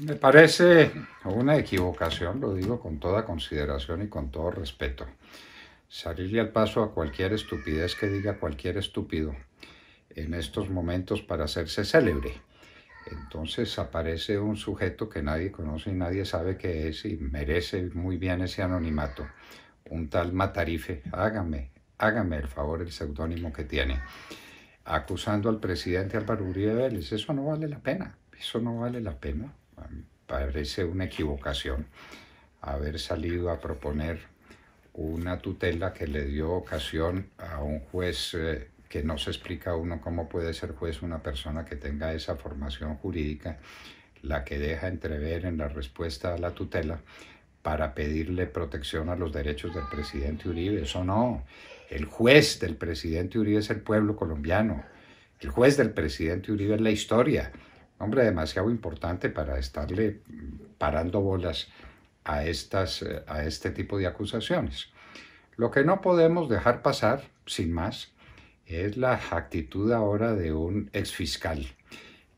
Me parece una equivocación, lo digo con toda consideración y con todo respeto, salirle al paso a cualquier estupidez que diga cualquier estúpido en estos momentos para hacerse célebre. Entonces aparece un sujeto que nadie conoce y nadie sabe qué es y merece muy bien ese anonimato. Un tal Matarife, hágame, hágame el favor el seudónimo que tiene, acusando al presidente Álvaro Uribe Vélez. Eso no vale la pena, eso no vale la pena parece una equivocación haber salido a proponer una tutela que le dio ocasión a un juez eh, que no se explica uno cómo puede ser juez una persona que tenga esa formación jurídica, la que deja entrever en la respuesta a la tutela para pedirle protección a los derechos del presidente Uribe. Eso no. El juez del presidente Uribe es el pueblo colombiano. El juez del presidente Uribe es la historia hombre demasiado importante para estarle mm, parando bolas a, estas, eh, a este tipo de acusaciones. Lo que no podemos dejar pasar, sin más, es la actitud ahora de un exfiscal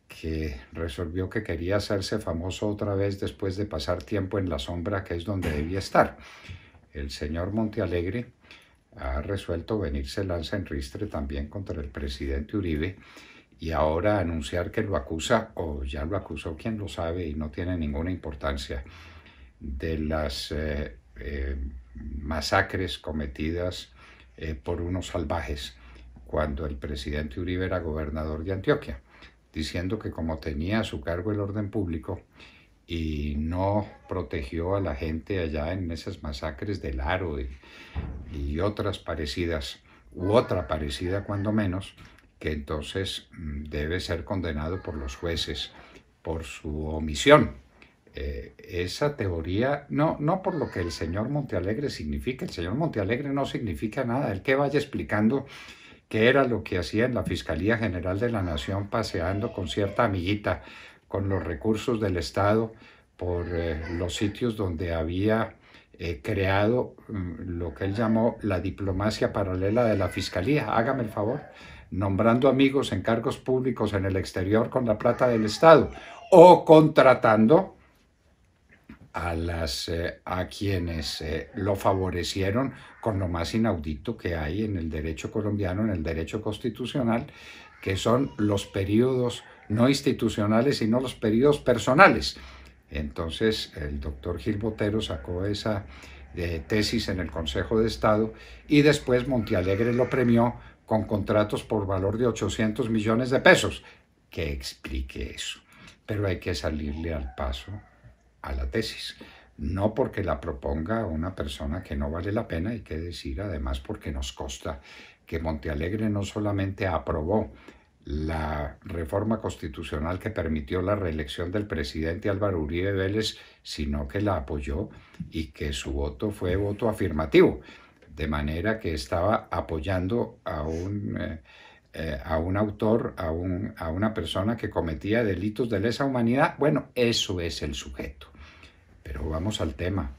que resolvió que quería hacerse famoso otra vez después de pasar tiempo en la sombra que es donde debía estar. El señor Montealegre ha resuelto venirse lanza en ristre también contra el presidente Uribe y ahora anunciar que lo acusa o ya lo acusó, quién lo sabe y no tiene ninguna importancia de las eh, eh, masacres cometidas eh, por unos salvajes cuando el presidente Uribe era gobernador de Antioquia, diciendo que como tenía a su cargo el orden público y no protegió a la gente allá en esas masacres del Aro y otras parecidas, u otra parecida cuando menos, que entonces mm, debe ser condenado por los jueces por su omisión. Eh, esa teoría, no, no por lo que el señor Montealegre significa, el señor Montealegre no significa nada, el que vaya explicando qué era lo que hacía en la Fiscalía General de la Nación paseando con cierta amiguita con los recursos del Estado por eh, los sitios donde había creado mm, lo que él llamó la diplomacia paralela de la Fiscalía. Hágame el favor, nombrando amigos en cargos públicos en el exterior con la plata del Estado o contratando a, las, eh, a quienes eh, lo favorecieron con lo más inaudito que hay en el derecho colombiano, en el derecho constitucional, que son los periodos no institucionales, sino los periodos personales. Entonces el doctor Gil Botero sacó esa eh, tesis en el Consejo de Estado y después Montealegre lo premió con contratos por valor de 800 millones de pesos. Que explique eso. Pero hay que salirle al paso a la tesis. No porque la proponga una persona que no vale la pena, hay que decir además porque nos consta que Montealegre no solamente aprobó la reforma constitucional que permitió la reelección del presidente Álvaro Uribe Vélez, sino que la apoyó y que su voto fue voto afirmativo, de manera que estaba apoyando a un, eh, eh, a un autor, a, a una persona que cometía delitos de lesa humanidad. Bueno, eso es el sujeto. Pero vamos al tema.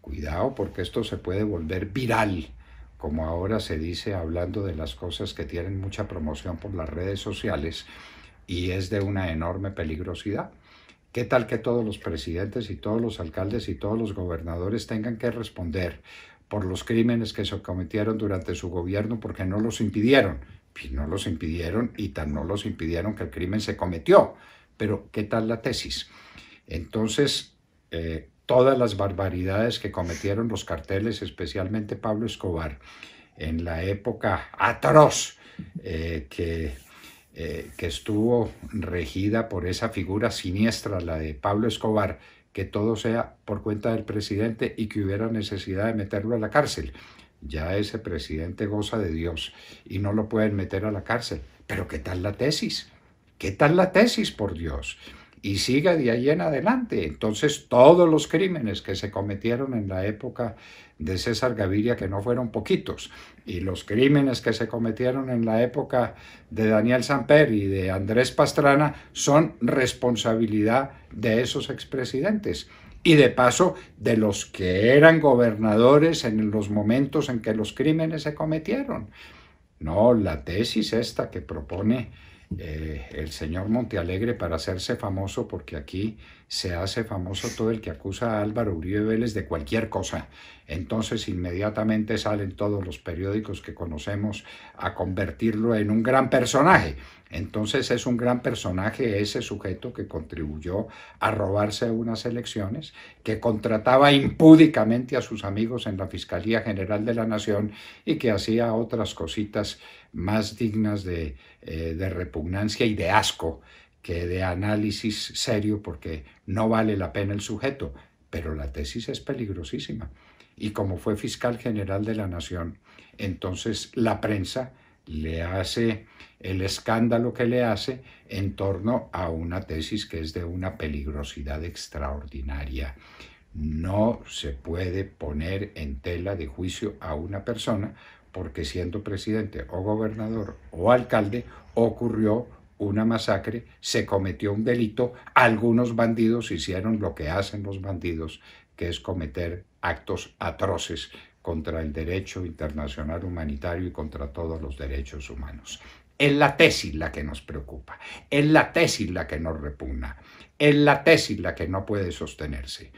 Cuidado porque esto se puede volver viral como ahora se dice hablando de las cosas que tienen mucha promoción por las redes sociales y es de una enorme peligrosidad. ¿Qué tal que todos los presidentes y todos los alcaldes y todos los gobernadores tengan que responder por los crímenes que se cometieron durante su gobierno porque no los impidieron? no los impidieron y tan no los impidieron que el crimen se cometió. Pero ¿qué tal la tesis? Entonces, eh, todas las barbaridades que cometieron los carteles, especialmente Pablo Escobar, en la época atroz eh, que, eh, que estuvo regida por esa figura siniestra, la de Pablo Escobar, que todo sea por cuenta del presidente y que hubiera necesidad de meterlo a la cárcel. Ya ese presidente goza de Dios y no lo pueden meter a la cárcel. Pero ¿qué tal la tesis? ¿Qué tal la tesis, por Dios? y siga de ahí en adelante. Entonces todos los crímenes que se cometieron en la época de César Gaviria, que no fueron poquitos, y los crímenes que se cometieron en la época de Daniel Samper y de Andrés Pastrana son responsabilidad de esos expresidentes y de paso de los que eran gobernadores en los momentos en que los crímenes se cometieron. No, la tesis esta que propone eh, el señor Montealegre para hacerse famoso, porque aquí se hace famoso todo el que acusa a Álvaro Uribe Vélez de cualquier cosa. Entonces inmediatamente salen todos los periódicos que conocemos a convertirlo en un gran personaje. Entonces es un gran personaje ese sujeto que contribuyó a robarse unas elecciones, que contrataba impúdicamente a sus amigos en la Fiscalía General de la Nación y que hacía otras cositas más dignas de, eh, de repugnancia y de asco que de análisis serio porque no vale la pena el sujeto, pero la tesis es peligrosísima. Y como fue fiscal general de la Nación, entonces la prensa le hace el escándalo que le hace en torno a una tesis que es de una peligrosidad extraordinaria. No se puede poner en tela de juicio a una persona porque siendo presidente o gobernador o alcalde ocurrió una masacre, se cometió un delito, algunos bandidos hicieron lo que hacen los bandidos, que es cometer actos atroces contra el derecho internacional humanitario y contra todos los derechos humanos. Es la tesis la que nos preocupa, es la tesis la que nos repugna, es la tesis la que no puede sostenerse.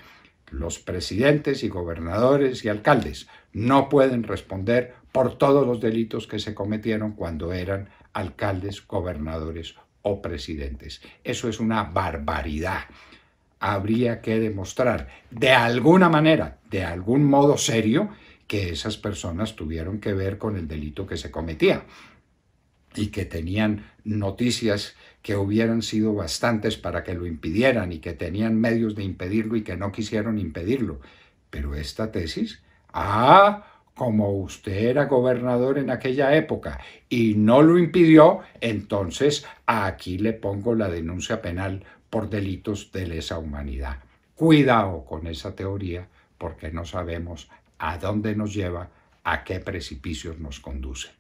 Los presidentes y gobernadores y alcaldes no pueden responder por todos los delitos que se cometieron cuando eran alcaldes, gobernadores o presidentes. Eso es una barbaridad. Habría que demostrar de alguna manera, de algún modo serio, que esas personas tuvieron que ver con el delito que se cometía y que tenían noticias que hubieran sido bastantes para que lo impidieran y que tenían medios de impedirlo y que no quisieron impedirlo. Pero esta tesis, ah, como usted era gobernador en aquella época y no lo impidió, entonces aquí le pongo la denuncia penal por delitos de lesa humanidad. Cuidado con esa teoría porque no sabemos a dónde nos lleva, a qué precipicios nos conducen.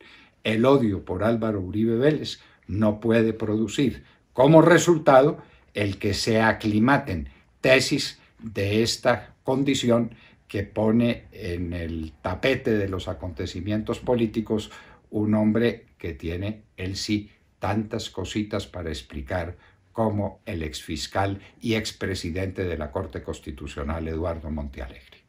El odio por Álvaro Uribe Vélez no puede producir como resultado el que se aclimaten tesis de esta condición que pone en el tapete de los acontecimientos políticos un hombre que tiene, él sí, tantas cositas para explicar como el exfiscal y expresidente de la Corte Constitucional Eduardo Montealegre.